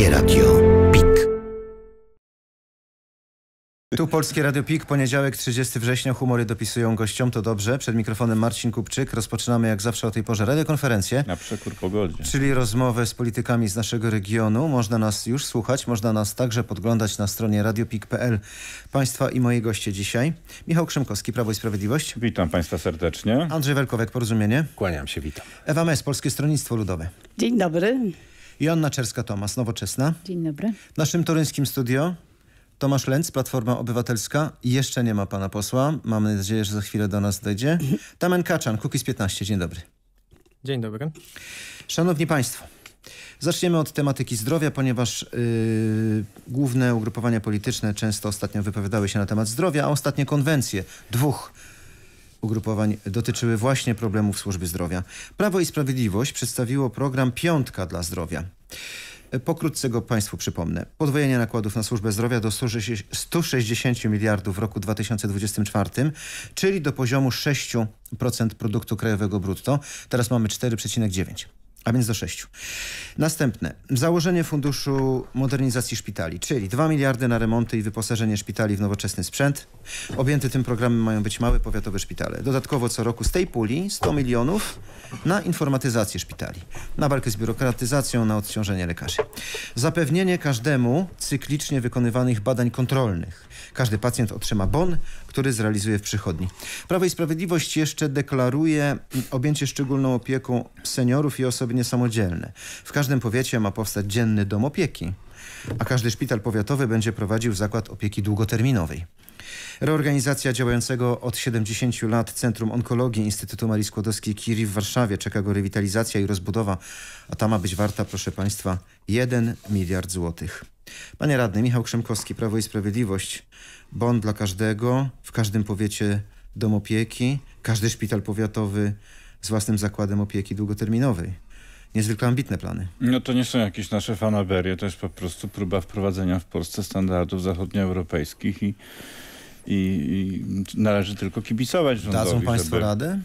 Polskie Radio PIK. Tu Polskie Radio PIK, poniedziałek 30 września. Humory dopisują gościom, to dobrze. Przed mikrofonem Marcin Kupczyk. Rozpoczynamy jak zawsze o tej porze radiokonferencję. Na przekór pogodzie. Czyli rozmowę z politykami z naszego regionu. Można nas już słuchać, można nas także podglądać na stronie radiopik.pl. Państwa i moi goście dzisiaj. Michał Krzymkowski, Prawo i Sprawiedliwość. Witam Państwa serdecznie. Andrzej Welkowek, Porozumienie. Kłaniam się, witam. Ewa Mes, Polskie Stronnictwo Ludowe. Dzień dobry. Joanna Czerska-Tomas, Nowoczesna. Dzień dobry. W naszym toryńskim studio Tomasz Lenz, Platforma Obywatelska. Jeszcze nie ma pana posła. Mamy nadzieję, że za chwilę do nas dojdzie. Tamen Kaczan, z 15. Dzień dobry. Dzień dobry. Szanowni Państwo, Zaczniemy od tematyki zdrowia, ponieważ yy, główne ugrupowania polityczne często ostatnio wypowiadały się na temat zdrowia, a ostatnie konwencje dwóch ugrupowań dotyczyły właśnie problemów służby zdrowia. Prawo i Sprawiedliwość przedstawiło program Piątka dla Zdrowia. Pokrótce go Państwu przypomnę. Podwojenie nakładów na służbę zdrowia do 160 miliardów w roku 2024, czyli do poziomu 6% produktu krajowego brutto. Teraz mamy 4,9%. A więc do sześciu. Następne. Założenie Funduszu Modernizacji Szpitali, czyli 2 miliardy na remonty i wyposażenie szpitali w nowoczesny sprzęt. Objęte tym programem mają być małe powiatowe szpitale. Dodatkowo co roku z tej puli 100 milionów na informatyzację szpitali, na walkę z biurokratyzacją, na odciążenie lekarzy. Zapewnienie każdemu cyklicznie wykonywanych badań kontrolnych. Każdy pacjent otrzyma bon, który zrealizuje w przychodni. Prawo i Sprawiedliwość jeszcze deklaruje objęcie szczególną opieką seniorów i osoby niesamodzielne. W każdym powiecie ma powstać dzienny dom opieki, a każdy szpital powiatowy będzie prowadził zakład opieki długoterminowej. Reorganizacja działającego od 70 lat Centrum Onkologii Instytutu Marii Skłodowskiej-Curie w Warszawie czeka go rewitalizacja i rozbudowa, a ta ma być warta, proszę Państwa, 1 miliard złotych. Panie radny, Michał Krzemkowski, Prawo i Sprawiedliwość. Bon dla każdego, w każdym powiecie dom opieki, każdy szpital powiatowy z własnym zakładem opieki długoterminowej. Niezwykle ambitne plany. No to nie są jakieś nasze fanaberie, to jest po prostu próba wprowadzenia w Polsce standardów zachodnioeuropejskich i, i, i należy tylko kibicować rządowi. Dadzą państwo żeby... radę?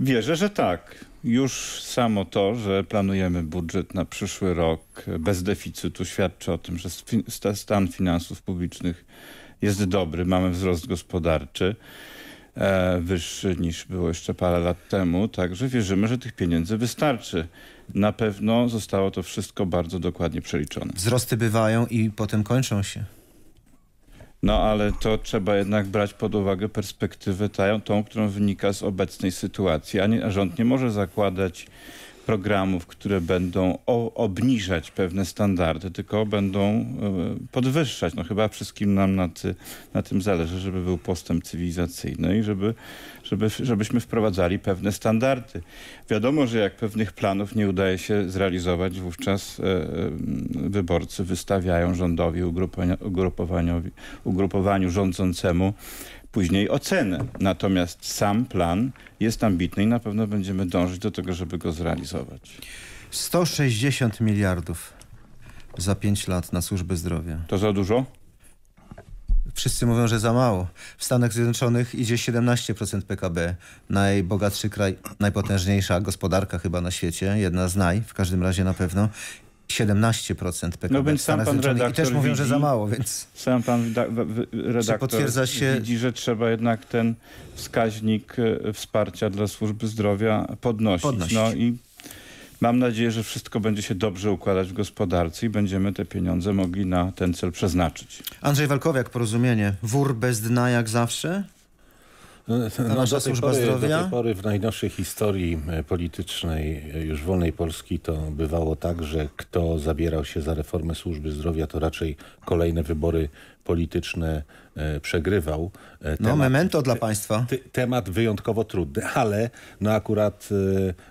Wierzę, że tak. Już samo to, że planujemy budżet na przyszły rok bez deficytu świadczy o tym, że stan finansów publicznych jest dobry. Mamy wzrost gospodarczy e, wyższy niż było jeszcze parę lat temu, także wierzymy, że tych pieniędzy wystarczy. Na pewno zostało to wszystko bardzo dokładnie przeliczone. Wzrosty bywają i potem kończą się. No ale to trzeba jednak brać pod uwagę perspektywę tą, tą którą wynika z obecnej sytuacji. A, nie, a rząd nie może zakładać programów, które będą o, obniżać pewne standardy, tylko będą e, podwyższać. No chyba wszystkim nam na, ty, na tym zależy, żeby był postęp cywilizacyjny i żeby, żeby, żebyśmy wprowadzali pewne standardy. Wiadomo, że jak pewnych planów nie udaje się zrealizować, wówczas e, e, wyborcy wystawiają rządowi, ugrupowaniowi, ugrupowaniu rządzącemu później ocenę. Natomiast sam plan jest ambitny i na pewno będziemy dążyć do tego, żeby go zrealizować. 160 miliardów za 5 lat na służbę zdrowia. To za dużo? Wszyscy mówią, że za mało. W Stanach Zjednoczonych idzie 17% PKB. Najbogatszy kraj, najpotężniejsza gospodarka chyba na świecie, jedna z naj, w każdym razie na pewno. 17% PKB. No więc sam pan redaktor I też mówią, widzi, że za mało, więc... Sam pan redaktor potwierdza się... widzi, że trzeba jednak ten wskaźnik e, wsparcia dla służby zdrowia podnosić. podnosić. No i mam nadzieję, że wszystko będzie się dobrze układać w gospodarce i będziemy te pieniądze mogli na ten cel przeznaczyć. Andrzej Walkowiak, Porozumienie. Wór bez dna jak zawsze? Nasza no, no, no, służba pory, zdrowia? Do tej pory w najnowszej historii e, politycznej e, już wolnej Polski to bywało tak, że kto zabierał się za reformę służby zdrowia, to raczej kolejne wybory polityczne e, przegrywał. Temat, no, memento dla państwa. Temat wyjątkowo trudny, ale no akurat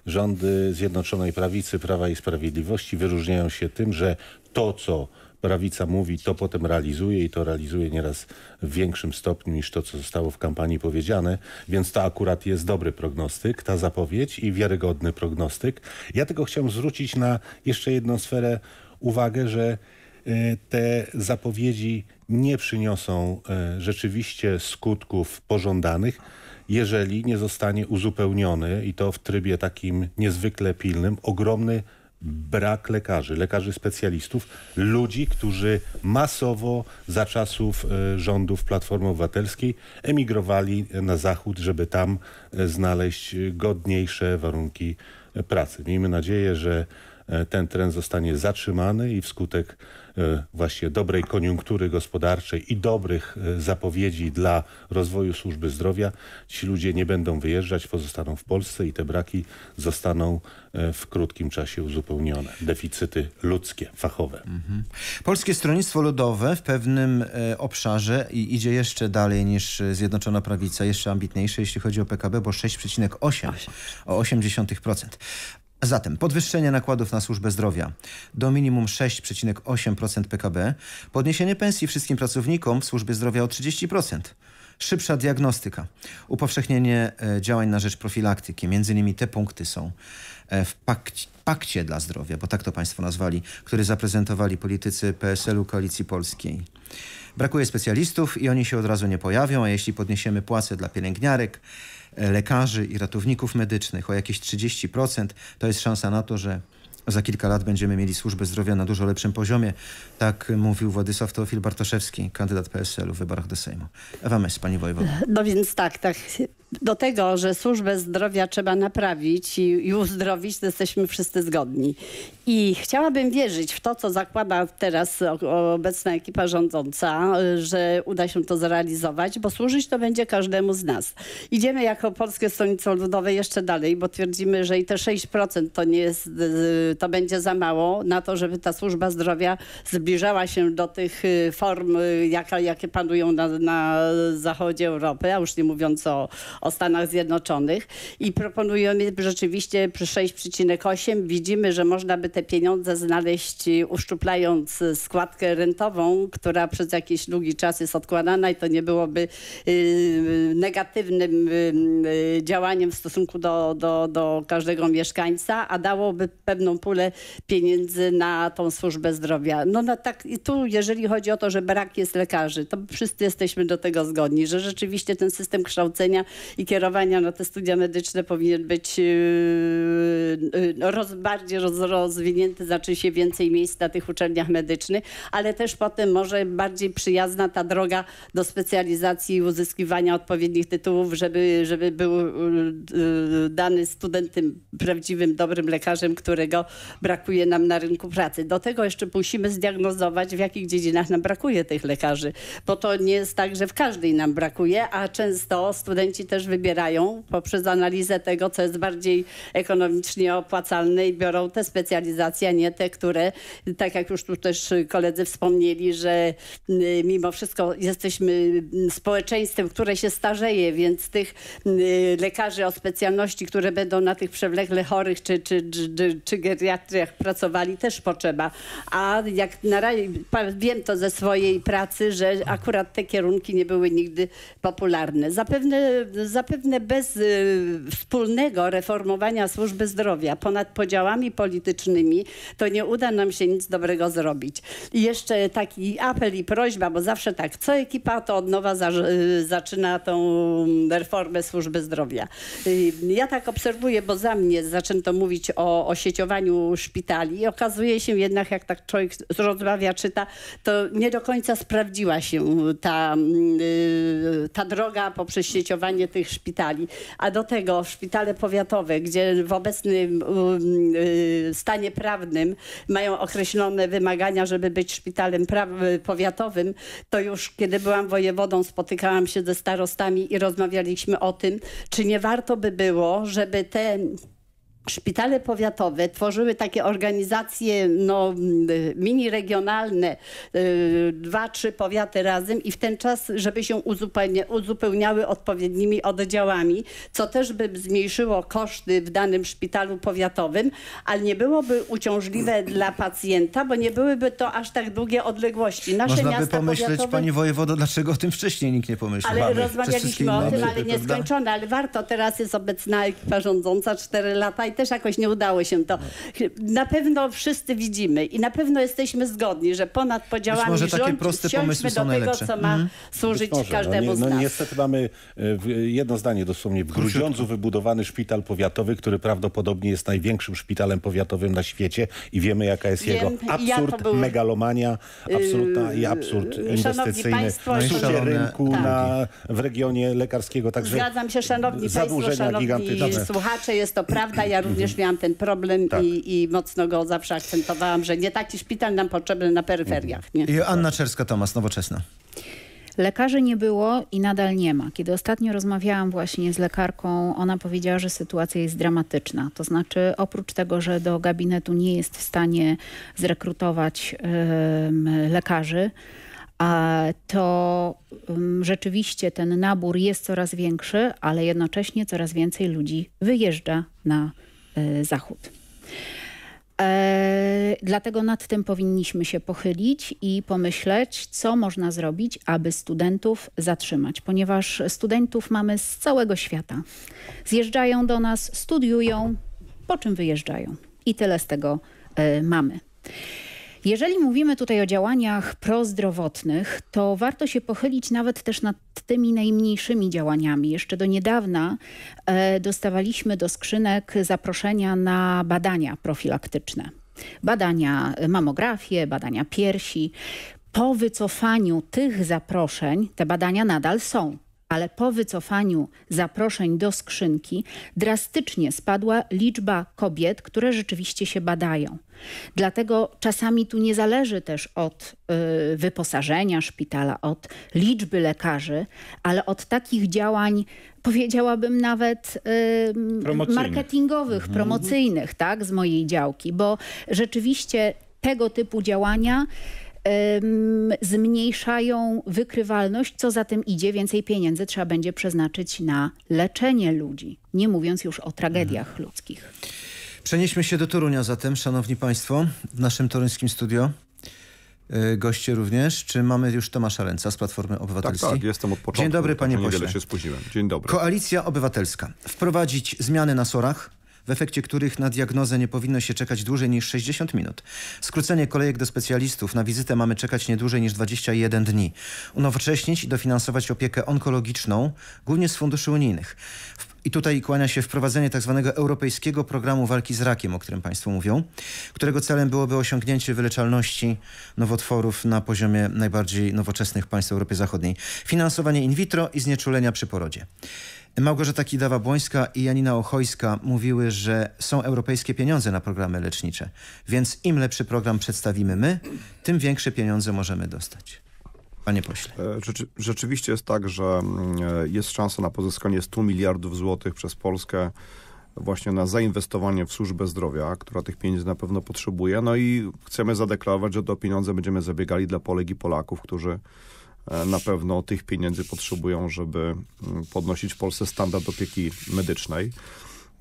rządy Zjednoczonej Prawicy, Prawa i Sprawiedliwości wyróżniają się tym, że to, co prawica mówi, to potem realizuje i to realizuje nieraz w większym stopniu niż to, co zostało w kampanii powiedziane, więc to akurat jest dobry prognostyk, ta zapowiedź i wiarygodny prognostyk. Ja tylko chciałem zwrócić na jeszcze jedną sferę uwagę, że e, te zapowiedzi nie przyniosą e, rzeczywiście skutków pożądanych, jeżeli nie zostanie uzupełniony i to w trybie takim niezwykle pilnym, ogromny brak lekarzy, lekarzy specjalistów, ludzi, którzy masowo za czasów e, rządów Platformy Obywatelskiej emigrowali na zachód, żeby tam e, znaleźć godniejsze warunki e, pracy. Miejmy nadzieję, że E, ten trend zostanie zatrzymany i wskutek e, właśnie dobrej koniunktury gospodarczej i dobrych e, zapowiedzi dla rozwoju służby zdrowia ci ludzie nie będą wyjeżdżać, pozostaną w Polsce i te braki zostaną w krótkim czasie uzupełnione. Deficyty ludzkie, fachowe. Mhm. Polskie Stronnictwo Ludowe w pewnym obszarze idzie jeszcze dalej niż Zjednoczona Prawica, jeszcze ambitniejsze, jeśli chodzi o PKB, bo 6,8 o 0,8%. Zatem podwyższenie nakładów na służbę zdrowia do minimum 6,8% PKB, podniesienie pensji wszystkim pracownikom w służbie zdrowia o 30%, szybsza diagnostyka, upowszechnienie e, działań na rzecz profilaktyki. Między innymi te punkty są e, w pakcie dla zdrowia, bo tak to Państwo nazwali, który zaprezentowali politycy PSL-u Koalicji Polskiej. Brakuje specjalistów i oni się od razu nie pojawią, a jeśli podniesiemy płace dla pielęgniarek, lekarzy i ratowników medycznych o jakieś 30%, to jest szansa na to, że za kilka lat będziemy mieli służbę zdrowia na dużo lepszym poziomie. Tak mówił Władysław Teofil Bartoszewski, kandydat PSL-u w wyborach do Sejmu. Ewa Mes, pani wojewoda. No więc tak, tak do tego, że służbę zdrowia trzeba naprawić i, i uzdrowić, to jesteśmy wszyscy zgodni. I chciałabym wierzyć w to, co zakłada teraz obecna ekipa rządząca, że uda się to zrealizować, bo służyć to będzie każdemu z nas. Idziemy jako Polskie Stronnictwo Ludowe jeszcze dalej, bo twierdzimy, że i te 6% to, nie jest, y, to będzie za mało na to, żeby ta służba zdrowia zbliżała się do tych y, form, y, jaka, jakie panują na, na zachodzie Europy, a już nie mówiąc o, o Stanach Zjednoczonych i proponujemy rzeczywiście 6,8. Widzimy, że można by te pieniądze znaleźć y, uszczuplając y, składkę rentową, która przez jakiś długi czas jest odkładana i to nie byłoby y, negatywnym działaniem w stosunku do, do, do każdego mieszkańca, a dałoby pewną pulę pieniędzy na tą służbę zdrowia. No, no tak i tu, jeżeli chodzi o to, że brak jest lekarzy, to wszyscy jesteśmy do tego zgodni, że rzeczywiście ten system kształcenia i kierowania na no te studia medyczne powinien być yy, yy, no roz, bardziej roz, rozwinięty, znaczy się więcej miejsc na tych uczelniach medycznych, ale też potem może bardziej przyjazna ta droga do specjalizacji i uzyskiwania odpowiednich tytułów, żeby, żeby był yy, dany student tym prawdziwym, dobrym lekarzem, którego brakuje nam na rynku pracy. Do tego jeszcze musimy zdiagnozować, w jakich dziedzinach nam brakuje tych lekarzy, bo to nie jest tak, że w każdej nam brakuje, a często studenci też też wybierają poprzez analizę tego, co jest bardziej ekonomicznie opłacalne i biorą te specjalizacje, a nie te, które, tak jak już tu też koledzy wspomnieli, że y, mimo wszystko jesteśmy y, społeczeństwem, które się starzeje, więc tych y, lekarzy o specjalności, które będą na tych przewlekle chorych czy, czy, czy, czy geriatriach pracowali, też potrzeba. A jak na razie, wiem to ze swojej pracy, że akurat te kierunki nie były nigdy popularne. Zapewne zapewne bez y, wspólnego reformowania służby zdrowia ponad podziałami politycznymi, to nie uda nam się nic dobrego zrobić. I jeszcze taki apel i prośba, bo zawsze tak, co ekipa to od nowa za, y, zaczyna tą reformę służby zdrowia. Y, ja tak obserwuję, bo za mnie zaczęto mówić o, o sieciowaniu szpitali okazuje się jednak, jak tak człowiek rozmawia, czyta, to nie do końca sprawdziła się ta, ta droga poprzez sieciowanie tych tych szpitali, a do tego szpitale powiatowe, gdzie w obecnym y, stanie prawnym mają określone wymagania, żeby być szpitalem y, powiatowym, to już kiedy byłam wojewodą spotykałam się ze starostami i rozmawialiśmy o tym, czy nie warto by było, żeby te szpitale powiatowe tworzyły takie organizacje no, mini regionalne, y, dwa, trzy powiaty razem i w ten czas, żeby się uzupełnia, uzupełniały odpowiednimi oddziałami, co też by zmniejszyło koszty w danym szpitalu powiatowym, ale nie byłoby uciążliwe dla pacjenta, bo nie byłyby to aż tak długie odległości. Nasze Można by pomyśleć, powiatowe... pani wojewodo, dlaczego o tym wcześniej nikt nie pomyślał. Ale mamy. rozmawialiśmy o tym, ale nieskończone, ale warto. Teraz jest obecna ekipa rządząca cztery lata i też jakoś nie udało się to. Na pewno wszyscy widzimy i na pewno jesteśmy zgodni, że ponad podziałami może takie proste pomysły są do tego, najlepsze. co ma mm. służyć może, każdemu no, nie, z no nas. Niestety mamy e, jedno zdanie dosłownie. W Grudziądzu wybudowany szpital powiatowy, który prawdopodobnie jest największym szpitalem powiatowym na świecie i wiemy jaka jest Wiem, jego absurd, był... Y, megalomania, absolutna i absurd inwestycyjny. Państwo, no rynku tak. na, w regionie lekarskiego. Także Zgadzam się, szanowni państwo, szanowni słuchacze, jest to prawda. Ja również mhm. miałam ten problem tak. i, i, mocno go zawsze akcentowałam, że nie taki szpital nam potrzebny na peryferiach. Mhm. Nie? I Anna Czerska-Tomas, Nowoczesna. Lekarzy nie było i nadal nie ma. Kiedy ostatnio rozmawiałam właśnie z lekarką, ona powiedziała, że sytuacja jest dramatyczna. To znaczy oprócz tego, że do gabinetu nie jest w stanie zrekrutować yy, lekarzy, a to rzeczywiście ten nabór jest coraz większy, ale jednocześnie coraz więcej ludzi wyjeżdża na E, Zachód. E, dlatego nad tym powinniśmy się pochylić i pomyśleć, co można zrobić, aby studentów zatrzymać, ponieważ studentów mamy z całego świata. Zjeżdżają do nas, studiują, po czym wyjeżdżają. I tyle z tego e, mamy. Jeżeli mówimy tutaj o działaniach prozdrowotnych, to warto się pochylić nawet też nad tymi najmniejszymi działaniami. Jeszcze do niedawna e, dostawaliśmy do skrzynek zaproszenia na badania profilaktyczne. Badania mamografie, badania piersi. Po wycofaniu tych zaproszeń te badania nadal są ale po wycofaniu zaproszeń do skrzynki drastycznie spadła liczba kobiet, które rzeczywiście się badają. Dlatego czasami tu nie zależy też od y, wyposażenia szpitala, od liczby lekarzy, ale od takich działań, powiedziałabym nawet y, marketingowych, mhm. promocyjnych tak, z mojej działki, bo rzeczywiście tego typu działania zmniejszają wykrywalność, co za tym idzie, więcej pieniędzy trzeba będzie przeznaczyć na leczenie ludzi, nie mówiąc już o tragediach mhm. ludzkich. Przenieśmy się do Torunia zatem, szanowni państwo, w naszym toruńskim studio. E, goście również. Czy mamy już Tomasza Ręca z Platformy Obywatelskiej? Tak, tak, jestem od początku. Dzień dobry, panie pośle. się spóźniłem. Dzień dobry. Koalicja Obywatelska. Wprowadzić zmiany na SORach, w efekcie których na diagnozę nie powinno się czekać dłużej niż 60 minut. Skrócenie kolejek do specjalistów na wizytę mamy czekać nie dłużej niż 21 dni. Unowocześnić i dofinansować opiekę onkologiczną, głównie z funduszy unijnych. I tutaj kłania się wprowadzenie tzw. Tak europejskiego programu walki z rakiem, o którym Państwo mówią, którego celem byłoby osiągnięcie wyleczalności nowotworów na poziomie najbardziej nowoczesnych państw Europy Zachodniej. Finansowanie in vitro i znieczulenia przy porodzie. Małgorzata Kidawa-Błońska i Janina Ochojska mówiły, że są europejskie pieniądze na programy lecznicze, więc im lepszy program przedstawimy my, tym większe pieniądze możemy dostać. Panie pośle. E, rzeczy, rzeczywiście jest tak, że mm, e, jest szansa na pozyskanie 100 miliardów złotych przez Polskę właśnie na zainwestowanie w służbę zdrowia, która tych pieniędzy na pewno potrzebuje. No i chcemy zadeklarować, że to pieniądze będziemy zabiegali dla Polek i Polaków, którzy E, na pewno tych pieniędzy potrzebują, żeby mm, podnosić w Polsce standard opieki medycznej.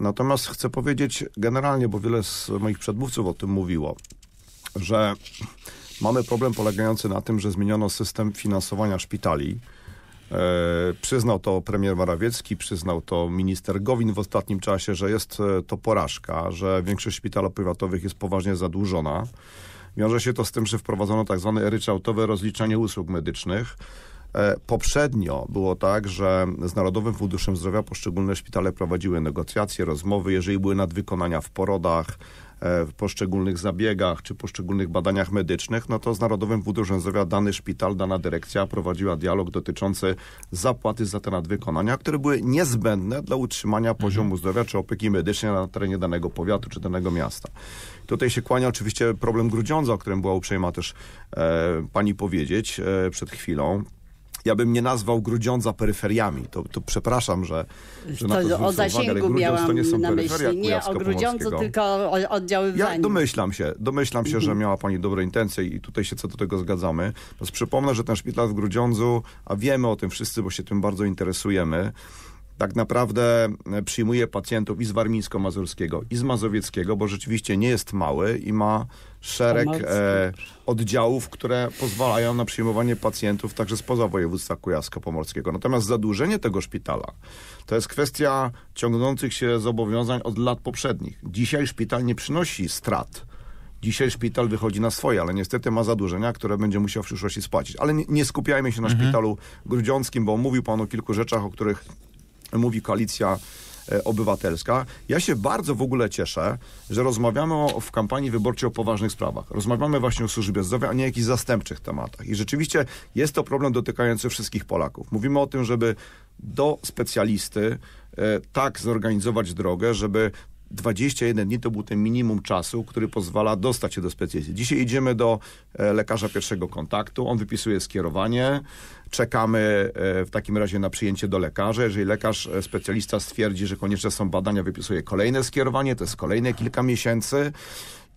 Natomiast chcę powiedzieć generalnie, bo wiele z moich przedmówców o tym mówiło, że mamy problem polegający na tym, że zmieniono system finansowania szpitali. E, przyznał to premier Morawiecki, przyznał to minister Gowin w ostatnim czasie, że jest e, to porażka, że większość szpitali prywatnych jest poważnie zadłużona. Wiąże się to z tym, że wprowadzono tak zwane ryczałtowe rozliczanie usług medycznych, E, poprzednio było tak, że z Narodowym Funduszem Zdrowia poszczególne szpitale prowadziły negocjacje, rozmowy, jeżeli były nadwykonania w porodach, e, w poszczególnych zabiegach czy poszczególnych badaniach medycznych, no to z Narodowym Funduszem Zdrowia dany szpital, dana dyrekcja prowadziła dialog dotyczący zapłaty za te nadwykonania, które były niezbędne dla utrzymania mhm. poziomu zdrowia czy opieki medycznej na terenie danego powiatu czy danego miasta. Tutaj się kłania oczywiście problem Grudziądza, o którym była uprzejma też e, pani powiedzieć e, przed chwilą ja bym nie nazwał Grudziądza peryferiami. To, to przepraszam, że, że to, na to o zasięgu uwagę, miałam to nie są na myśli. Nie o Grudziądzu, tylko o oddziaływaniu. Ja domyślam się, domyślam się, mhm. że miała pani dobre intencje i tutaj się co do tego zgadzamy. Natomiast przypomnę, że ten szpital w Grudziądzu, a wiemy o tym wszyscy, bo się tym bardzo interesujemy, tak naprawdę e, przyjmuje pacjentów i z warmińsko-mazurskiego, i z mazowieckiego, bo rzeczywiście nie jest mały i ma szereg e, oddziałów, które pozwalają na przyjmowanie pacjentów także spoza województwa kujawsko-pomorskiego. Natomiast zadłużenie tego szpitala to jest kwestia ciągnących się zobowiązań od lat poprzednich. Dzisiaj szpital nie przynosi strat. Dzisiaj szpital wychodzi na swoje, ale niestety ma zadłużenia, które będzie musiał w przyszłości spłacić. Ale nie, nie skupiajmy się na mhm. szpitalu grudziąckim, bo mówił pan o kilku rzeczach, o których mówi koalicja e, obywatelska. Ja się bardzo w ogóle cieszę, że rozmawiamy o, w kampanii wyborczej o poważnych sprawach. Rozmawiamy właśnie o służbie zdrowia, a nie o jakichś zastępczych tematach. I rzeczywiście jest to problem dotykający wszystkich Polaków. Mówimy o tym, żeby do specjalisty e, tak zorganizować drogę, żeby 21 dni to był ten minimum czasu, który pozwala dostać się do specjalisty. Dzisiaj idziemy do e, lekarza pierwszego kontaktu, on wypisuje skierowanie, czekamy e, w takim razie na przyjęcie do lekarza. Jeżeli lekarz e, specjalista stwierdzi, że konieczne są badania, wypisuje kolejne skierowanie, to jest kolejne kilka miesięcy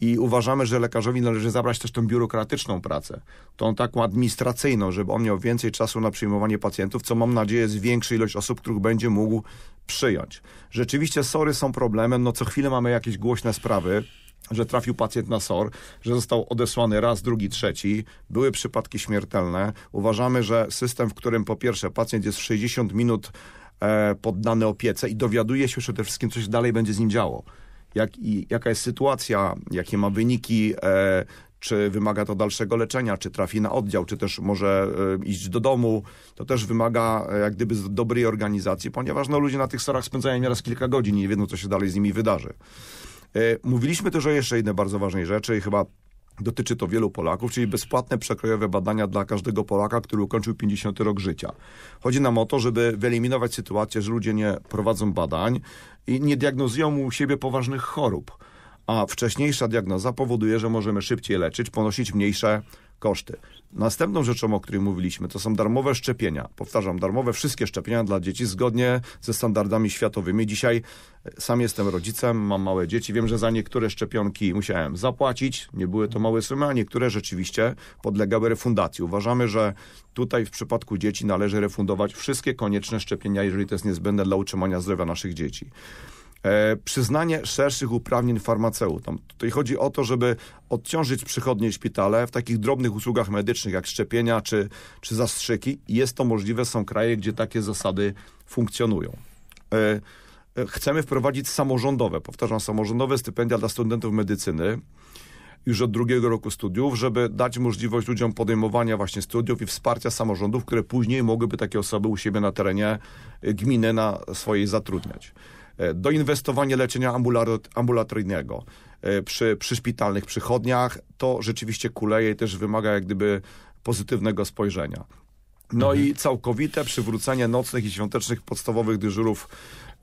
i uważamy, że lekarzowi należy zabrać też tą biurokratyczną pracę, tą taką administracyjną, żeby on miał więcej czasu na przyjmowanie pacjentów, co mam nadzieję zwiększy ilość osób, których będzie mógł przyjąć. Rzeczywiście sory są problemem, no co chwilę mamy jakieś głośne sprawy, że trafił pacjent na SOR, że został odesłany raz, drugi, trzeci. Były przypadki śmiertelne. Uważamy, że system, w którym po pierwsze pacjent jest w 60 minut e, poddany opiece i dowiaduje się przede wszystkim, co się dalej będzie z nim działo jak i, jaka jest sytuacja, jakie ma wyniki, e, czy wymaga to dalszego leczenia, czy trafi na oddział, czy też może e, iść do domu. To też wymaga e, jak gdyby dobrej organizacji, ponieważ no, ludzie na tych serach spędzają nieraz kilka godzin i nie wiedzą, co się dalej z nimi wydarzy. E, mówiliśmy też o jeszcze jednej bardzo ważnej rzeczy i chyba Dotyczy to wielu Polaków, czyli bezpłatne przekrojowe badania dla każdego Polaka, który ukończył 50 rok życia. Chodzi nam o to, żeby wyeliminować sytuację, że ludzie nie prowadzą badań i nie diagnozują u siebie poważnych chorób, a wcześniejsza diagnoza powoduje, że możemy szybciej leczyć, ponosić mniejsze koszty. Następną rzeczą, o której mówiliśmy, to są darmowe szczepienia. Powtarzam, darmowe wszystkie szczepienia dla dzieci zgodnie ze standardami światowymi. Dzisiaj e, sam jestem rodzicem, mam małe dzieci. Wiem, że za niektóre szczepionki musiałem zapłacić. Nie były to małe sumy, a niektóre rzeczywiście podlegały refundacji. Uważamy, że tutaj w przypadku dzieci należy refundować wszystkie konieczne szczepienia, jeżeli to jest niezbędne dla utrzymania zdrowia naszych dzieci. E, przyznanie szerszych uprawnień farmaceutom. Tutaj chodzi o to, żeby odciążyć przychodnie i szpitale w takich drobnych usługach medycznych, jak szczepienia czy, czy zastrzyki. Jest to możliwe, są kraje, gdzie takie zasady funkcjonują. E, e, chcemy wprowadzić samorządowe, powtarzam, samorządowe stypendia dla studentów medycyny już od drugiego roku studiów, żeby dać możliwość ludziom podejmowania właśnie studiów i wsparcia samorządów, które później mogłyby takie osoby u siebie na terenie gminy na swojej zatrudniać. E, doinwestowanie leczenia ambulatoryjnego e, przy, przy szpitalnych przychodniach, to rzeczywiście kuleje i też wymaga jak gdyby pozytywnego spojrzenia. No mhm. i całkowite przywrócenie nocnych i świątecznych podstawowych dyżurów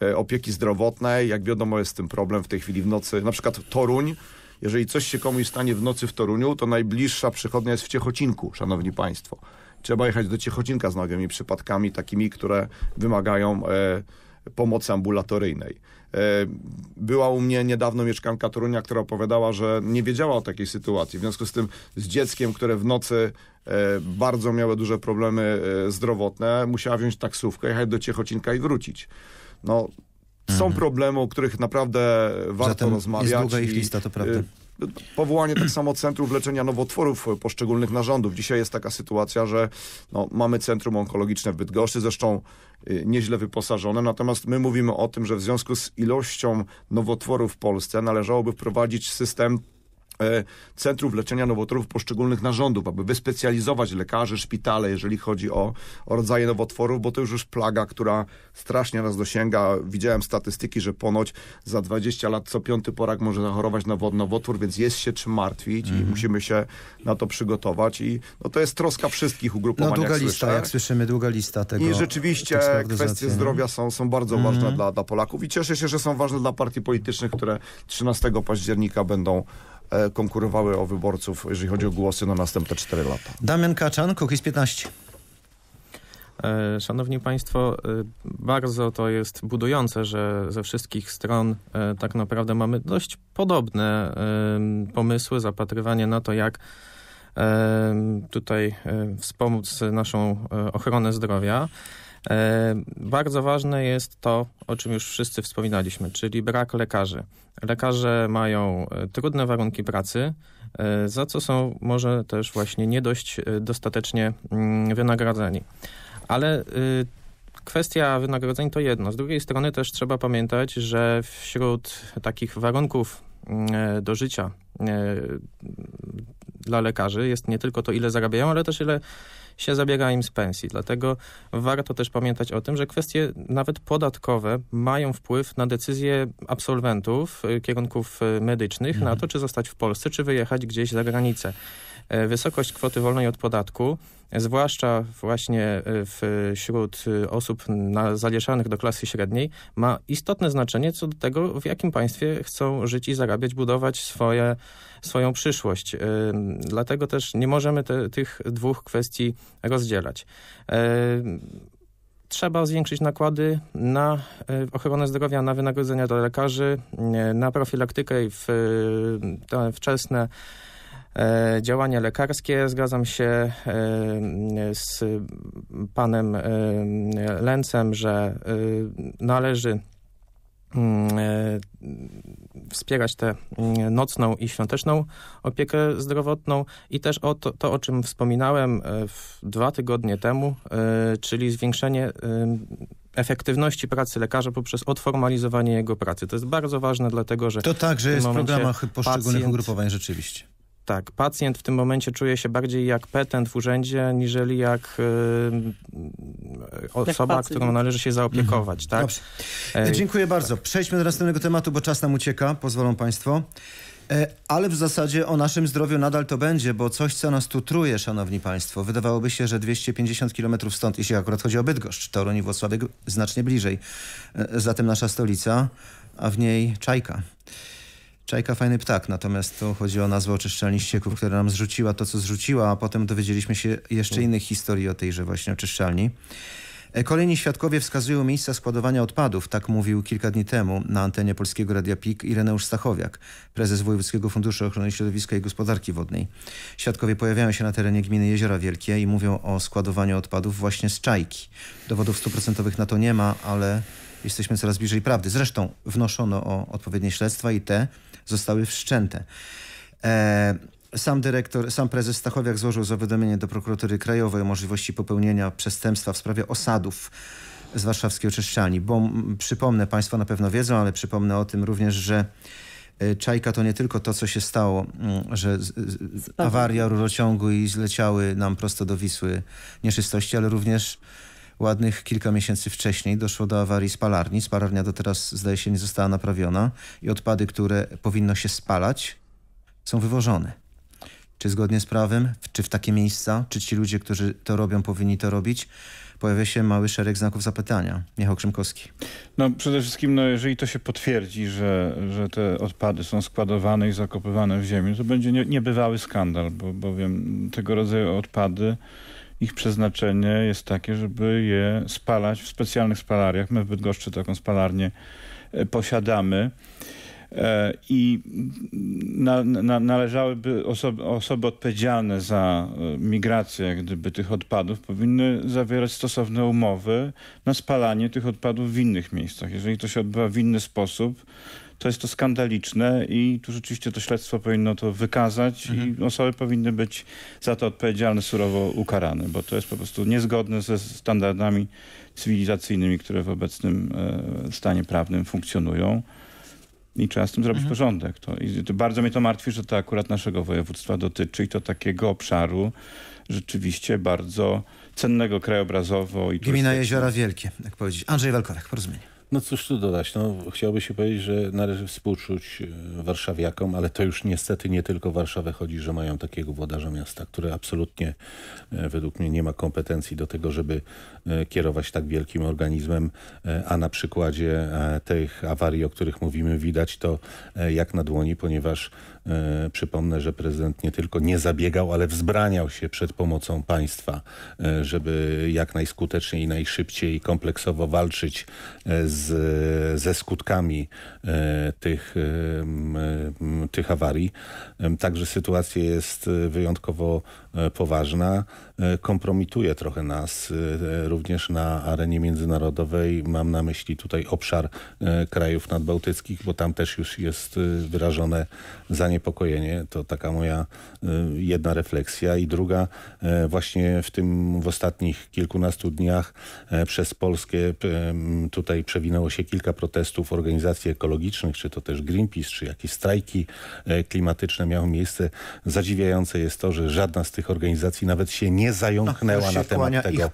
e, opieki zdrowotnej. Jak wiadomo jest z tym problem w tej chwili w nocy. Na przykład Toruń, jeżeli coś się komuś stanie w nocy w Toruniu, to najbliższa przychodnia jest w Ciechocinku, szanowni państwo. Trzeba jechać do Ciechocinka z nowymi przypadkami takimi, które wymagają pomocy ambulatoryjnej. E, była u mnie niedawno mieszkanka Torunia, która opowiadała, że nie wiedziała o takiej sytuacji. W związku z tym z dzieckiem, które w nocy e, bardzo miały duże problemy e, zdrowotne, musiała wziąć taksówkę, jechać do Ciechocinka i wrócić. No, są mhm. problemy, o których naprawdę warto Zatem rozmawiać. Jest długa ich lista, to prawda. Y, Powołanie tak samo centrów leczenia nowotworów e, poszczególnych narządów. Dzisiaj jest taka sytuacja, że no, mamy centrum onkologiczne w Bydgoszczy, zresztą e, nieźle wyposażone, natomiast my mówimy o tym, że w związku z ilością nowotworów w Polsce należałoby wprowadzić system E, centrów leczenia nowotworów poszczególnych narządów, aby wyspecjalizować lekarzy, szpitale, jeżeli chodzi o, o rodzaje nowotworów, bo to już już plaga, która strasznie nas dosięga. Widziałem statystyki, że ponoć za 20 lat co piąty porak może zachorować na nowotwór, więc jest się czym martwić i mhm. musimy się na to przygotować i no, to jest troska wszystkich ugrupowań. No długa jak lista, słyszę. jak słyszymy, długa lista tego. I rzeczywiście kwestie zdrowia są, są bardzo mhm. ważne dla, dla Polaków i cieszę się, że są ważne dla partii politycznych, które 13 października będą E, konkurowały o wyborców, jeżeli chodzi o głosy na następne 4 lata. Damian Kaczan, Kukiz 15. E, szanowni Państwo, e, bardzo to jest budujące, że ze wszystkich stron tak naprawdę mamy dość podobne pomysły, zapatrywanie na to, jak tutaj wspomóc naszą ochronę zdrowia. E, bardzo ważne jest to, o czym już wszyscy wspominaliśmy, czyli brak lekarzy. Lekarze mają e, trudne warunki pracy, e, za co są może też właśnie nie dość dostatecznie mm, wynagradzani. Ale kwestia wynagrodzeń to jedno. Z drugiej strony też trzeba pamiętać, że wśród takich warunków mm, do życia dla lekarzy jest nie tylko to, ile zarabiają, ale też ile się zabiega im z pensji. Dlatego warto też pamiętać o tym, że kwestie nawet podatkowe mają wpływ na decyzje absolwentów y, kierunków y, medycznych, mhm. na to, czy zostać w Polsce, czy wyjechać gdzieś za granicę. E, wysokość kwoty wolnej od podatku, zwłaszcza właśnie e, wśród e, osób zalieszanych do klasy średniej, ma istotne znaczenie co do tego, w jakim państwie chcą żyć i zarabiać, budować swoje, swoją przyszłość. Dlatego też nie możemy te, tych dwóch kwestii rozdzielać trzeba zwiększyć nakłady na ochronę zdrowia, na wynagrodzenia dla lekarzy, na profilaktykę i w, wczesne E, działania lekarskie. Zgadzam się e, z panem e, Lencem, że należy mm, wspierać tę mm, nocną i świąteczną opiekę zdrowotną i też o to, to, o czym wspominałem dwa tygodnie temu, czyli zwiększenie efektywności pracy lekarza poprzez odformalizowanie jego pracy. To jest bardzo ważne, dlatego że... To także jest w programach poszczególnych pacjent, ugrupowań rzeczywiście. Tak, pacjent w tym momencie czuje się bardziej jak petent w urzędzie, niżeli jak yy, osoba, jak którą należy się zaopiekować. Mhm. Tak? E, Dziękuję bardzo. Przejdźmy do następnego tematu, bo czas nam ucieka, pozwolą Państwo. E, ale w zasadzie o naszym zdrowiu nadal to będzie, bo coś, co nas tu truje, szanowni państwo. Wydawałoby się, że 250 km stąd, jeśli akurat chodzi o Bydgoszcz, Toruń i Włocławek, znacznie bliżej. E, zatem nasza stolica, a w niej Czajka. Czajka fajny ptak, natomiast tu chodzi o nazwę oczyszczalni ścieków, która nam zrzuciła to, co zrzuciła, a potem dowiedzieliśmy się jeszcze innych historii o tejże właśnie oczyszczalni. E, kolejni świadkowie wskazują miejsca składowania odpadów, tak mówił kilka dni temu na antenie Polskiego Radia PIK Ireneusz Stachowiak, prezes Wojewódzkiego Funduszu Ochrony Środowiska i Gospodarki Wodnej. Świadkowie pojawiają się na terenie gminy Jeziora Wielkie i mówią o składowaniu odpadów właśnie z czajki. Dowodów stuprocentowych na to nie ma, ale jesteśmy coraz bliżej prawdy. Zresztą wnoszono o odpowiednie śledztwa i te zostały wszczęte. E, sam dyrektor, sam prezes Stachowiak złożył zawiadomienie do prokuratury krajowej o możliwości popełnienia przestępstwa w sprawie osadów z warszawskiej oczyszczalni. Bo przypomnę, Państwo na pewno wiedzą, ale przypomnę o tym również, że e, Czajka to nie tylko to, co się stało, że awaria rurociągu i zleciały nam prosto do Wisły nieczystości, ale również ładnych kilka miesięcy wcześniej doszło do awarii spalarni. Spalarnia do teraz zdaje się nie została naprawiona i odpady, które powinno się spalać są wywożone. Czy zgodnie z prawem, czy w takie miejsca, czy ci ludzie, którzy to robią, powinni to robić? pojawia się mały szereg znaków zapytania. Michał Krzymkowski. No przede wszystkim, no, jeżeli to się potwierdzi, że, że te odpady są składowane i zakopywane w ziemi, to będzie nie, niebywały skandal, bo bowiem tego rodzaju odpady ich przeznaczenie jest takie, żeby je spalać w specjalnych spalariach. My w Bydgoszczy taką spalarnię e, posiadamy e, i na, na, należałyby osoby, osoby odpowiedzialne za e, migrację jak gdyby tych odpadów powinny zawierać stosowne umowy na spalanie tych odpadów w innych miejscach. Jeżeli to się odbywa w inny sposób, to jest to skandaliczne i tu rzeczywiście to śledztwo powinno to wykazać mhm. i osoby powinny być za to odpowiedzialne, surowo ukarane, bo to jest po prostu niezgodne ze standardami cywilizacyjnymi, które w obecnym e, stanie prawnym funkcjonują i trzeba z tym zrobić mhm. porządek. To, to, bardzo mnie to martwi, że to akurat naszego województwa dotyczy i to takiego obszaru rzeczywiście bardzo cennego krajobrazowo. I Gmina Jeziora Wielkie, jak powiedzieć. Andrzej Walkorek, porozumienie. No cóż tu dodać, no, chciałoby się powiedzieć, że należy współczuć e, warszawiakom, ale to już niestety nie tylko Warszawę chodzi, że mają takiego włodarza miasta, który absolutnie e, według mnie nie ma kompetencji do tego, żeby e, kierować tak wielkim organizmem, a na przykładzie tych awarii, o których mówimy, widać to jak na dłoni, ponieważ przypomnę, że prezydent nie tylko nie zabiegał, ale wzbraniał się przed pomocą państwa, żeby jak najskuteczniej i najszybciej kompleksowo walczyć z z, ze skutkami e, tych, e, e, tych awarii. Także sytuacja jest wyjątkowo E, poważna, e, kompromituje trochę nas e, również na arenie międzynarodowej. Mam na myśli tutaj obszar krajów nadbałtyckich, bo tam też już jest wyrażone zaniepokojenie. To taka moja jedna refleksja. I druga, właśnie w tym w ostatnich kilkunastu dniach przez Polskę tutaj przewinęło się kilka protestów organizacji ekologicznych, czy to też Greenpeace, czy jakieś strajki klimatyczne miały miejsce. Zadziwiające jest to, że żadna z tych tych organizacji nawet się nie zająknęła się na temat tego,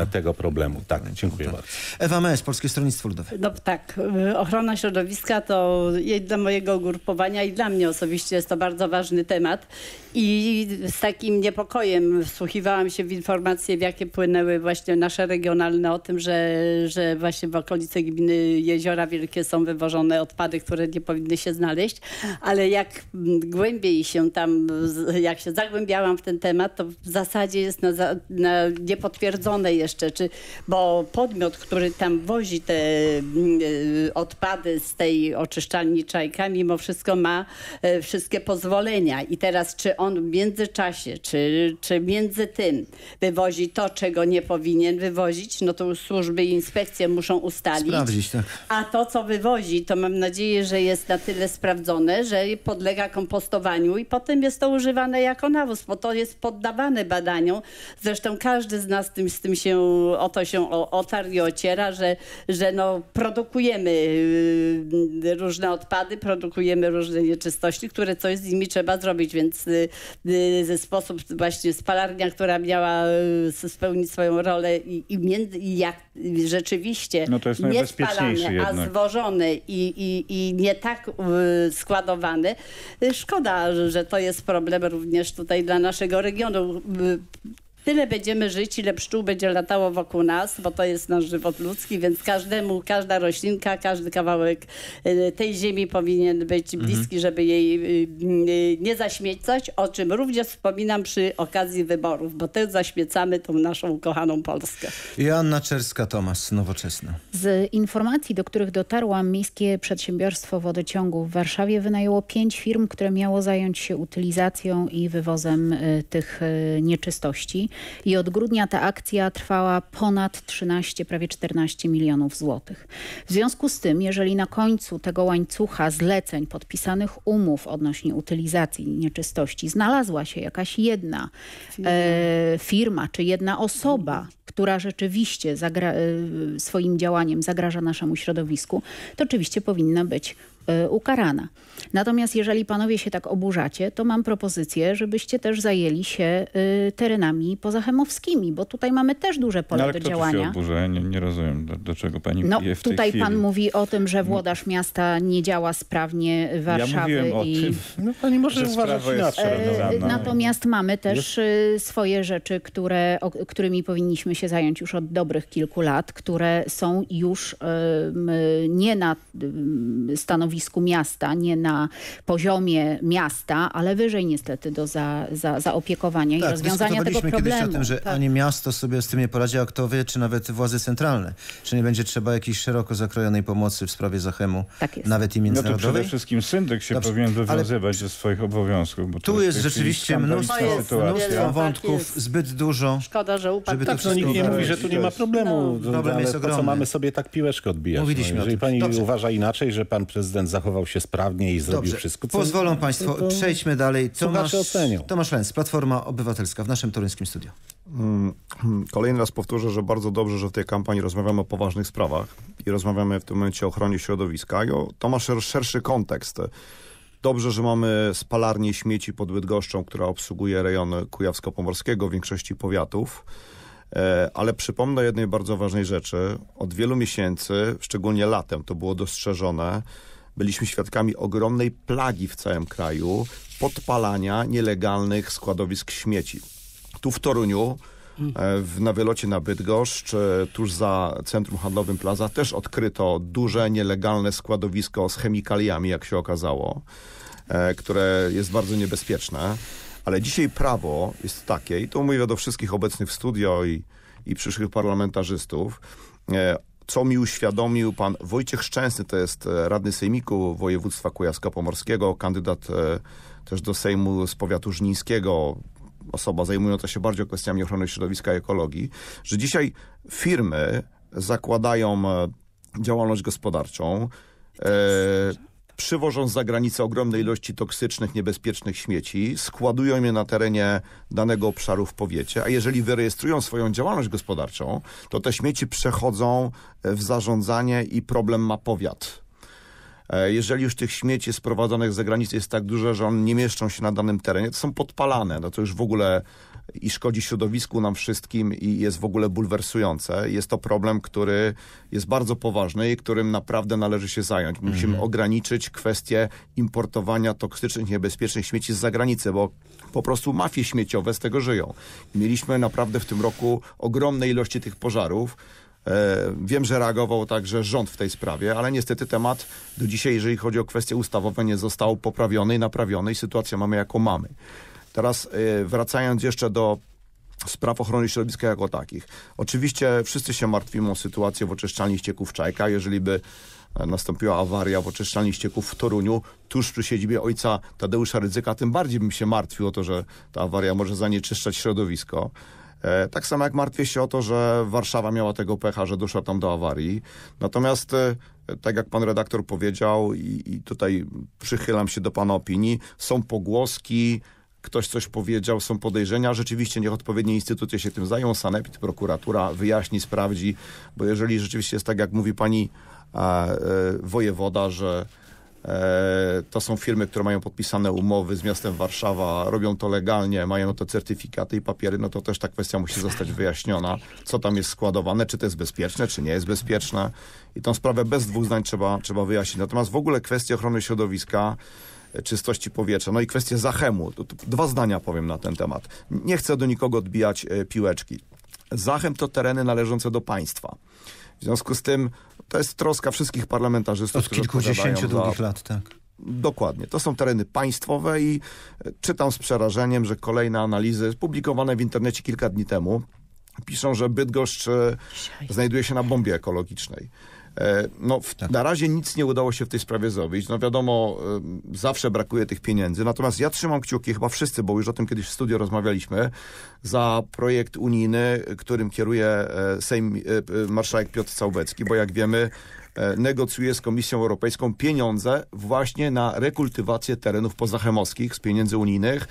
e, tego, problemu. Tak, no, dziękuję tak. bardzo. Ewa Mes, Polskie Stronnictwo Ludowe. No tak, e, ochrona środowiska to dla mojego ugrupowania i dla mnie osobiście jest to bardzo ważny temat i z takim niepokojem wsłuchiwałam się w informacje, w jakie płynęły właśnie nasze regionalne o tym, że, że właśnie w okolicy gminy Jeziora Wielkie są wywożone odpady, które nie powinny się znaleźć, ale jak głębiej się tam, jak się zagłębiałam w ten temat, to w zasadzie jest na, na niepotwierdzone jeszcze, czy, bo podmiot, który tam wozi te y, odpady z tej oczyszczalni Czajka, mimo wszystko ma y, wszystkie pozwolenia. I teraz, czy on w międzyczasie, czy, czy między tym wywozi to, czego nie powinien wywozić, no to służby i inspekcje muszą ustalić. Sprawdzić, tak. A to, co wywozi, to mam nadzieję, że jest na tyle sprawdzone, że podlega kompostowaniu i potem jest to używane jako nawóz, bo to jest poddawany badaniom. Zresztą każdy z nas z tym, z tym się, o to się otarł i ociera, że, że no, produkujemy y, różne odpady, produkujemy różne nieczystości, które coś z nimi trzeba zrobić, więc y, y, ze sposób właśnie spalarnia, która miała spełnić swoją rolę i, i, między, i jak rzeczywiście no to jest nie a zwożony i, i, i nie tak składowany. Szkoda, że to jest problem również tutaj dla naszych Gauregionu Tyle będziemy żyć, ile pszczół będzie latało wokół nas, bo to jest nasz żywot ludzki, więc każdemu, każda roślinka, każdy kawałek y, tej ziemi powinien być mhm. bliski, mhm. żeby jej y, y, nie zaśmiecać, o czym również wspominam przy okazji wyborów, bo też zaśmiecamy tą naszą ukochaną Polskę. Joanna Czerska-Tomasz, Nowoczesna. Z informacji, do których dotarłam, Miejskie Przedsiębiorstwo Wodociągów w Warszawie wynajęło pięć firm, które miało zająć się utylizacją i wywozem tych nieczystości. I od grudnia ta akcja trwała ponad 13, prawie 14 milionów złotych. W związku z tym, jeżeli na końcu tego łańcucha zleceń, podpisanych umów odnośnie utylizacji nieczystości znalazła się jakaś jedna firma, e, firma czy jedna osoba, która rzeczywiście zagra, e, swoim działaniem zagraża naszemu środowisku, to oczywiście powinna być Y, ukarana. Natomiast jeżeli panowie się tak oburzacie, to mam propozycję, żebyście też zajęli się y, terenami pozachemowskimi, bo tutaj mamy też duże pole no, do działania. Się oburza? Ja nie, nie rozumiem, do, do, czego pani no, w Tutaj chwili. pan mówi o tym, że no. włodarz miasta nie działa sprawnie Warszawy. Ja mówiłem i... o tym. No, pani może uważać inaczej. E, e, natomiast mamy też y, swoje rzeczy, które, o, którymi powinniśmy się zająć już od dobrych kilku lat, które są już nie na um, stanowisku środowisku miasta, nie na poziomie miasta, ale wyżej niestety do za, za, zaopiekowania tak, i rozwiązania tego problemu. kiedyś o tym, że tak. ani miasto sobie z tym nie poradzi, a kto wie, czy nawet władze centralne. Czy nie będzie trzeba jakiejś szeroko zakrojonej pomocy w sprawie Zachemu, tak nawet i międzynarodowej? No to przede wszystkim syndyk się Dobrze, powinien wywiązywać ale... ze swoich obowiązków. Bo tu jest rzeczywiście mnóstwo, jest, mnóstwo tak wątków, tak zbyt dużo. Szkoda, że upadł. Tak, no nikt nie mówi, że tu nie ma problemu. No, problem jest ogromny. co mamy sobie tak piłeczkę odbijać? No, Mówiliśmy no, jeżeli pani Dobrze. uważa inaczej, że pan prezydent prezydent zachował się sprawnie i zrobił Dobrze. wszystko. Co... Pozwolą Państwo, no to... przejdźmy dalej. Tomasz, ocenią. Tomasz Lenz, Platforma Obywatelska w naszym toruńskim studiu. Mm, kolejny raz powtórzę, że bardzo dobrze, że w tej kampanii rozmawiamy o poważnych sprawach i rozmawiamy w tym momencie o ochronie środowiska i o, to ma szerszy kontekst. Dobrze, że mamy spalarnię śmieci pod Bydgoszczą, która obsługuje rejon kujawsko-pomorskiego w większości powiatów. E, ale przypomnę jednej bardzo ważnej rzeczy. Od wielu miesięcy, szczególnie latem, to było dostrzeżone, byliśmy świadkami ogromnej plagi w całym kraju podpalania nielegalnych składowisk śmieci. Tu w Toruniu e, w, na wylocie na Bydgoszcz, e, tuż za centrum handlowym Plaza, też odkryto duże, nielegalne składowisko z chemikaliami, jak się okazało, e, które jest bardzo niebezpieczne. Ale dzisiaj prawo jest takie, i to mówię do wszystkich obecnych w studio i, i przyszłych parlamentarzystów, co mi uświadomił pan Wojciech Szczęsny, to jest e, radny sejmiku województwa kujawsko-pomorskiego, kandydat e, też do Sejmu z powiatu żnińskiego, osoba zajmująca się bardziej kwestiami ochrony środowiska i ekologii, że dzisiaj firmy zakładają e, działalność gospodarczą, przywożą z zagranicy ogromne ilości toksycznych, niebezpiecznych śmieci, składują je na terenie danego obszaru w powiecie, a jeżeli wyrejestrują swoją działalność gospodarczą, to te śmieci przechodzą e, w zarządzanie i problem ma powiat. E, jeżeli już tych śmieci sprowadzonych z zagranicy jest tak dużo, że one nie mieszczą się na danym terenie, to są podpalane. No to już w ogóle i szkodzi środowisku, nam wszystkim i jest w ogóle bulwersujące. Jest to problem, który jest bardzo poważny i którym naprawdę należy się zająć. Musimy mhm. ograniczyć kwestię importowania toksycznych, niebezpiecznych śmieci z zagranicy, bo po prostu mafie śmieciowe z tego żyją. Mieliśmy naprawdę w tym roku ogromne ilości tych pożarów. E, wiem, że reagował także rząd w tej sprawie, ale niestety temat do dzisiaj, jeżeli chodzi o kwestie ustawowe, nie został poprawiony i naprawiony i sytuację mamy jaką mamy. Teraz y, wracając jeszcze do spraw ochrony środowiska jako takich. Oczywiście wszyscy się martwimy o sytuację w oczyszczalni ścieków Czajka. Jeżeli by e, nastąpiła awaria w oczyszczalni ścieków w Toruniu, tuż przy siedzibie ojca Tadeusza Rydzyka, tym bardziej bym się martwił o to, że ta awaria może zanieczyszczać środowisko. E, tak samo jak martwię się o to, że Warszawa miała tego pecha, że doszła tam do awarii. Natomiast, e, tak jak pan redaktor powiedział i, i tutaj przychylam się do pana opinii, są pogłoski, ktoś coś powiedział, są podejrzenia, rzeczywiście niech odpowiednie instytucje się tym zają, sanepid, prokuratura wyjaśni, sprawdzi, bo jeżeli rzeczywiście jest tak, jak mówi pani e, e, wojewoda, że e, to są firmy, które mają podpisane umowy z miastem Warszawa, robią to legalnie, mają to certyfikaty i papiery, no to też ta kwestia musi zostać wyjaśniona, co tam jest składowane, czy to jest bezpieczne, czy nie jest bezpieczne i tą sprawę bez dwóch zdań trzeba, trzeba wyjaśnić. Natomiast w ogóle kwestie ochrony środowiska czystości powietrza. No i kwestia Zachemu. Dwa zdania powiem na ten temat. Nie chcę do nikogo odbijać e, piłeczki. Zachem to tereny należące do państwa. W związku z tym to jest troska wszystkich parlamentarzystów. Od kilkudziesięciu długich za... lat, tak. Dokładnie. To są tereny państwowe i e, czytam z przerażeniem, że kolejne analizy publikowane w internecie kilka dni temu piszą, że Bydgoszcz e, znajduje się na bombie ekologicznej. E, no, w, tak. Na razie nic nie udało się w tej sprawie zrobić. No wiadomo, e, zawsze brakuje tych pieniędzy. Natomiast ja trzymam kciuki, chyba wszyscy, bo już o tym kiedyś w studio rozmawialiśmy, za projekt unijny, którym kieruje e, Sejm, marszałek Piotr Całbecki, bo jak wiemy, negocjuje z Komisją Europejską pieniądze właśnie na rekultywację terenów pozachemowskich z pieniędzy unijnych.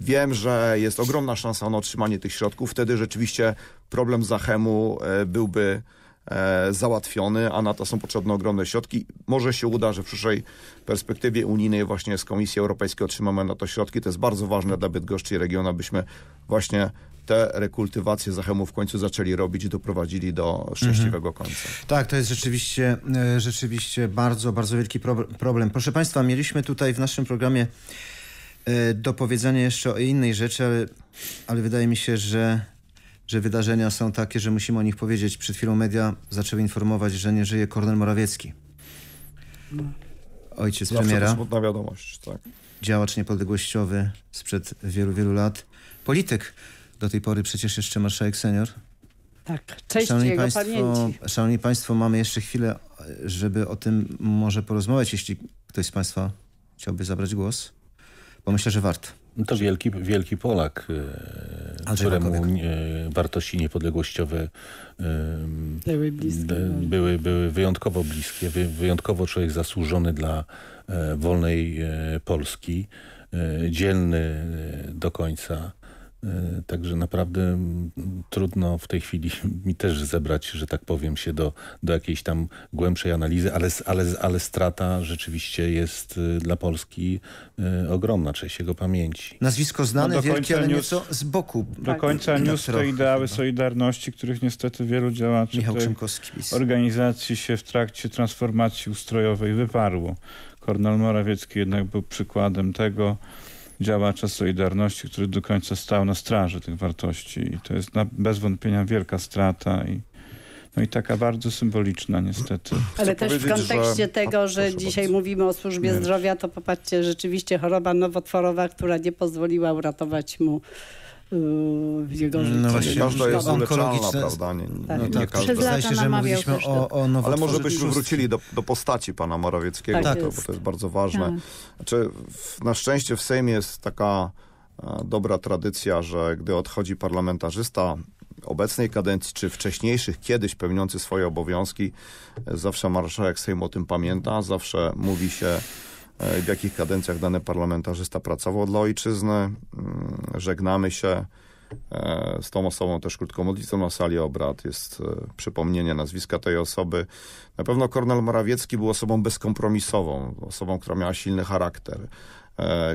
Wiem, że jest ogromna szansa na otrzymanie tych środków. Wtedy rzeczywiście problem Zachemu byłby E, załatwiony, a na to są potrzebne ogromne środki. Może się uda, że w przyszłej perspektywie unijnej właśnie z Komisji Europejskiej otrzymamy na to środki. To jest bardzo ważne dla Bydgoszczy i regionu, abyśmy właśnie te rekultywacje zachemu w końcu zaczęli robić i doprowadzili do szczęśliwego mhm. końca. Tak, to jest rzeczywiście, e, rzeczywiście bardzo, bardzo wielki problem. Proszę Państwa, mieliśmy tutaj w naszym programie e, do powiedzenia jeszcze o innej rzeczy, ale, ale wydaje mi się, że że wydarzenia są takie, że musimy o nich powiedzieć. Przed chwilą media zaczęły informować, że nie żyje Kornel Morawiecki. No. Ojciec Zawsze premiera. To smutna wiadomość, tak. Działacz niepodległościowy sprzed wielu, wielu lat. Polityk do tej pory przecież jeszcze marszałek senior. Tak, cześć szanowni jego państwo, pamięci. Szanowni Państwo, mamy jeszcze chwilę, żeby o tym może porozmawiać, jeśli ktoś z Państwa chciałby zabrać głos, bo myślę, że warto. No to wielki, wielki Polak, e, Andrzej któremu wartości niepodległościowe e, były, bliskie, no. były, były wyjątkowo bliskie. Wyjątkowo człowiek zasłużony dla e, wolnej Polski, dzielny do końca E, także naprawdę mm, trudno w tej chwili mi też zebrać, że tak powiem, się do, do jakiejś tam głębszej analizy, ale, ale, ale strata rzeczywiście jest y, dla Polski y, ogromna, część jego pamięci. Nazwisko no, znane, no wielkie, ale nieco z boku. Do tak, końca tak. news to ideały Solidarności, których niestety wielu działaczy organizacji się w trakcie transformacji ustrojowej wyparło. Kornel Morawiecki jednak był przykładem tego, działacza Solidarności, który do końca stał na straży tych wartości. I to jest na, bez wątpienia wielka strata i no i taka bardzo symboliczna niestety. Ale Chcę też w kontekście że... tego, że Proszę dzisiaj bardzo. mówimy o służbie zdrowia, to popatrzcie, rzeczywiście choroba nowotworowa, która nie pozwoliła uratować mu Y, mm, no właśnie, każda jest onkologiczna, prawda? Nie, no tak. no tak. Przez lata się, że mówiliśmy o, o Ale może byśmy wrócili do, do postaci pana Morawieckiego, tak to, bo to jest bardzo ważne. Tak. Znaczy, w, na szczęście w Sejmie jest taka e, dobra tradycja, że gdy odchodzi parlamentarzysta obecnej kadencji, czy wcześniejszych, kiedyś pełniący swoje obowiązki, e, zawsze marszałek Sejm o tym pamięta, zawsze mówi się E, w jakich kadencjach dany parlamentarzysta pracował dla ojczyzny. Mm, żegnamy się e, z tą osobą też krótką modlitwą na sali obrad. Jest e, przypomnienie nazwiska tej osoby. Na pewno Kornel Morawiecki był osobą bezkompromisową, osobą, która miała silny charakter,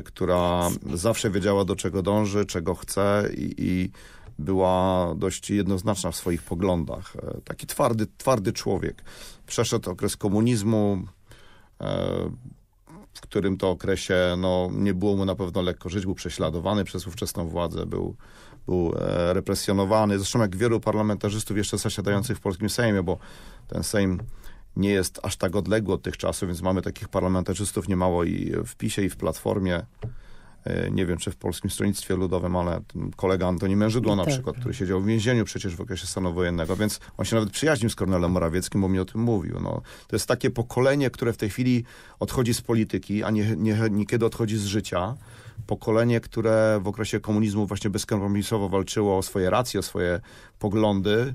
która zawsze wiedziała, do czego dąży, czego chce i, i była dość jednoznaczna w swoich poglądach. Taki twardy, twardy człowiek. Przeszedł okres komunizmu, w którym to okresie no, nie było mu na pewno lekko żyć, był prześladowany przez ówczesną władzę, był, był e, represjonowany. Zresztą jak wielu parlamentarzystów jeszcze zasiadających w polskim Sejmie, bo ten Sejm nie jest aż tak odległy od tych czasów, więc mamy takich parlamentarzystów niemało i w PiSie, i w Platformie. E, nie wiem czy w Polskim Stronnictwie Ludowym, ale kolega Antoni Mężydło na tak. przykład, który siedział w więzieniu przecież w okresie stanu wojennego, więc on się nawet przyjaźnił z Kornelem Morawieckim, bo mi o tym mówił. No, to jest takie pokolenie, które w tej chwili odchodzi z polityki, a nie, nie, niekiedy odchodzi z życia. Pokolenie, które w okresie komunizmu właśnie bezkompromisowo walczyło o swoje racje, o swoje poglądy,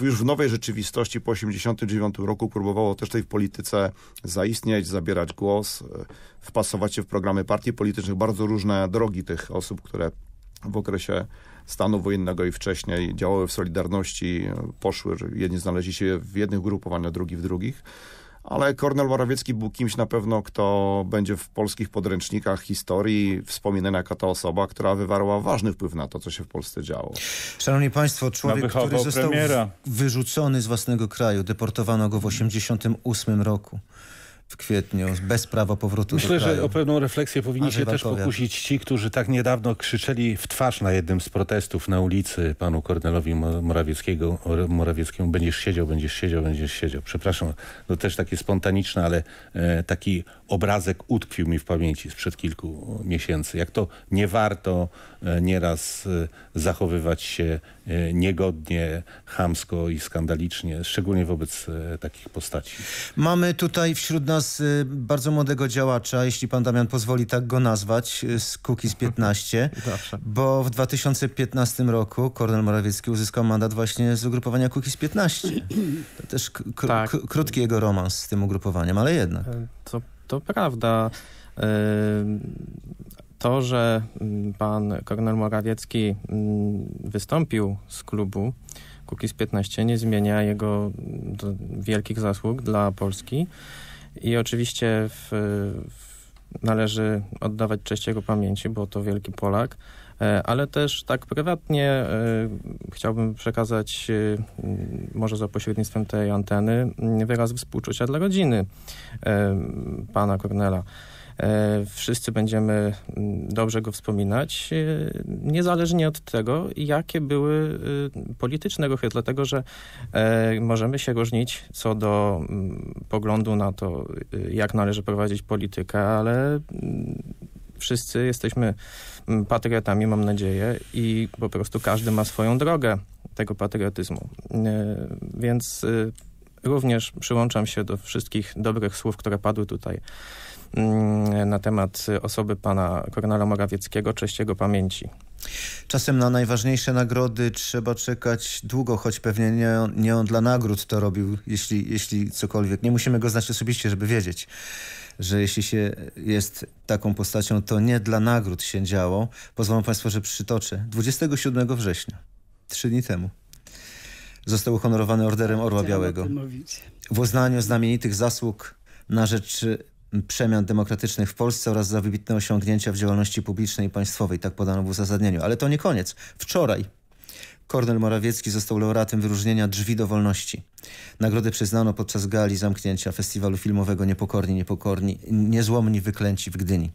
już w nowej rzeczywistości po 1989 roku próbowało też tej w polityce zaistnieć, zabierać głos, e, wpasować się w programy partii politycznych. Bardzo różne drogi tych osób, które w okresie stanu wojennego i wcześniej działały w Solidarności, e, poszły, jedni znaleźli się w jednych grupowaniach, drugi w drugich ale Kornel Morawiecki był kimś na pewno, kto będzie w polskich podręcznikach historii wspominana jako ta osoba, która wywarła ważny wpływ na to, co się w Polsce działo. Szanowni Państwo, człowiek, który został premiera. wyrzucony z własnego kraju, deportowano go w 1988 roku w kwietniu, bez prawa powrotu Myślę, do kraju. że o pewną refleksję powinni się też pokusić ci, którzy tak niedawno krzyczeli w twarz na jednym z protestów na ulicy panu Kornelowi Morawieckiego, Morawieckiemu będziesz siedział, będziesz siedział, będziesz siedział. Przepraszam, to też takie spontaniczne, ale e, taki obrazek utkwił mi w pamięci sprzed kilku miesięcy. Jak to nie warto e, nieraz e, zachowywać się e, niegodnie, chamsko i skandalicznie, szczególnie wobec takich postaci. Mamy tutaj wśród nas bardzo młodego działacza, jeśli pan Damian pozwoli tak go nazwać, z Kukiz 15, bo w 2015 roku Kornel Morawiecki uzyskał mandat właśnie z ugrupowania Kukiz 15. To też tak. krótki jego romans z tym ugrupowaniem, ale jednak. To to prawda. To, że mm, pan Kornel Morawiecki mm, wystąpił z klubu Kukiz 15 nie zmienia jego mm, wielkich zasług dla Polski i oczywiście w, w należy oddawać cześć jego pamięci, bo to wielki Polak E, ale też tak prywatnie e, chciałbym przekazać, e, może za pośrednictwem tej anteny, wyraz współczucia dla rodziny pana Kornela. Wszyscy będziemy dobrze go wspominać, niezależnie od tego, jakie były polityczne ruchy, dlatego że możemy się różnić co do poglądu na to, jak należy prowadzić politykę, ale wszyscy jesteśmy mm, patriotami, mam nadzieję, i po prostu każdy ma swoją drogę tego patriotyzmu. E, więc e, również przyłączam się do wszystkich dobrych słów, które padły tutaj mm, na temat osoby pana Kornela Morawieckiego, cześć jego pamięci. Czasem na najważniejsze nagrody trzeba czekać długo, choć pewnie nie, nie on dla nagród to robił, jeśli, jeśli cokolwiek. Nie musimy go znać osobiście, żeby wiedzieć że jeśli się jest taką postacią, to nie dla nagród się działo. Pozwolą Państwo, że przytoczę. 27 września, trzy dni temu, został uhonorowany Orderem Orła Białego. W uznaniu znamienitych zasług na rzecz przemian demokratycznych w Polsce oraz za wybitne osiągnięcia w działalności publicznej i państwowej. Tak podano w uzasadnieniu. Ale to nie koniec. Wczoraj Kornel Morawiecki został laureatem wyróżnienia Drzwi do Wolności. Nagrodę przyznano podczas gali zamknięcia festiwalu filmowego Niepokorni, Niepokorni, Niezłomni Wyklęci w Gdyni.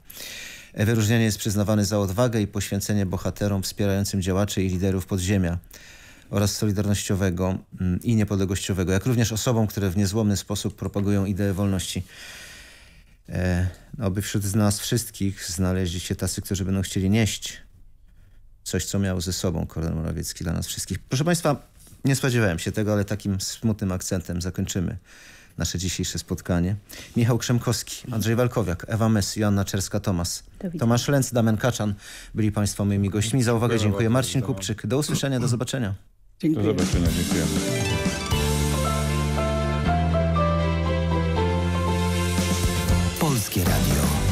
Wyróżnienie jest przyznawane za odwagę i poświęcenie bohaterom wspierającym działaczy i liderów podziemia oraz solidarnościowego mm, i niepodległościowego, jak również osobom, które w niezłomny sposób propagują ideę wolności. E, oby wśród nas wszystkich znaleźli się tacy, którzy będą chcieli nieść coś, co miał ze sobą Kornel Morawiecki dla nas wszystkich. Proszę Państwa, nie spodziewałem się tego, ale takim smutnym akcentem zakończymy nasze dzisiejsze spotkanie. Michał Krzemkowski, Andrzej Walkowiak, Ewa Mes, Joanna Czerska-Tomas, Tomasz Lenz, Damian Kaczan byli Państwo moimi gośćmi. Za uwagę dziękuję. Marcin Kupczyk. Do usłyszenia, do zobaczenia. Dziękuję. Do zobaczenia, dziękujemy. Polskie Radio.